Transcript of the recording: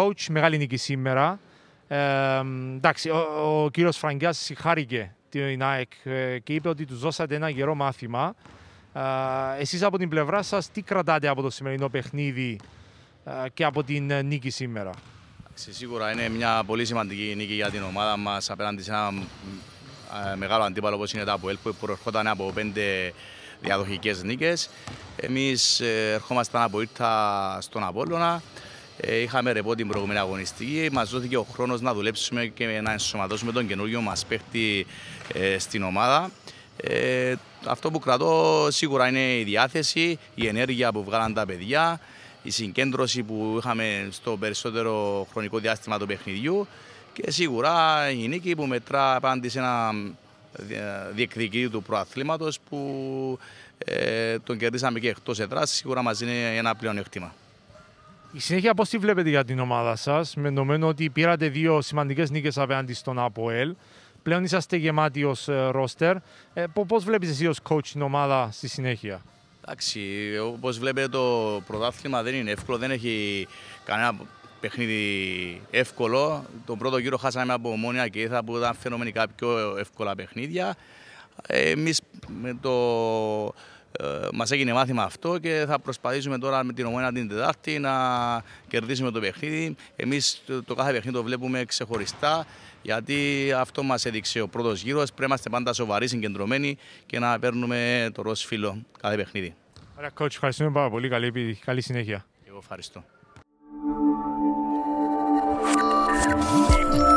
coach. Μεγάλη νίκη σήμερα. Ε, εντάξει, ο, ο κύριος Φραγκιάς συγχάρηκε την ΑΕΚ ε, και είπε ότι του δώσατε ένα γερό μάθημα. Ε, εσείς από την πλευρά σας τι κρατάτε από το σημερινό παιχνίδι και από την ε, νίκη σήμερα. Σίγουρα είναι μια πολύ σημαντική νίκη για την ομάδα μας απέναντι σε ένα μεγάλο αντίπαλο όπως είναι τα ΑΠΟΕΛ που προερχόταν από πέντε διαδοχικές νίκες. Εμείς ε, ερχόμαστε από ήρθα στον Απόλλωνα. Ε, είχαμε ρεπό την προηγούμενη αγωνιστική. Μας δόθηκε ο χρόνος να δουλέψουμε και να ενσωματώσουμε τον καινούριο μας παίχτη ε, στην ομάδα. Ε, αυτό που κρατώ σίγουρα είναι η διάθεση, η ενέργεια που βγάλαν τα παιδιά, η συγκέντρωση που είχαμε στο περισσότερο χρονικό διάστημα του παιχνιδιού και σίγουρα η νίκη που μετρά πάντα σε ένα ε, διεκδικητή του προαθλήματος που τον κερδίσαμε και εκτός εδράς, σίγουρα μας είναι ένα εκτήμα. Η συνέχεια πώς τη βλέπετε για την ομάδα σας, με δεδομένο ότι πήρατε δύο σημαντικές νίκες απέναντι στον ΑΠΟΕΛ. Πλέον είσαστε γεμάτοι ως ε, ρόστερ. Ε, πώς βλέπεις εσύ ως coach την ομάδα στη συνέχεια. Εντάξει, όπως βλέπετε το πρωτάθλημα δεν είναι εύκολο, δεν έχει κανένα παιχνίδι εύκολο. Το πρώτο γύρο χάσαμε από μόνια και θα που ήταν φαινομενικά πιο εύκολα παιχνίδια. Ε, εμείς με το Μας έγινε μάθημα αυτό και θα προσπαθήσουμε τώρα με την Ομένα την Τετάρτη να κερδίσουμε το παιχνίδι. Εμείς το, κάθε παιχνίδι το βλέπουμε ξεχωριστά, γιατί αυτό μας έδειξε ο πρώτος γύρος. Πρέπει να είμαστε πάντα σοβαροί, συγκεντρωμένοι και να παίρνουμε το ρόσφυλλο κάθε παιχνίδι. Ωραία, coach, ευχαριστούμε πάρα πολύ. Καλή, καλή συνέχεια. Εγώ ευχαριστώ.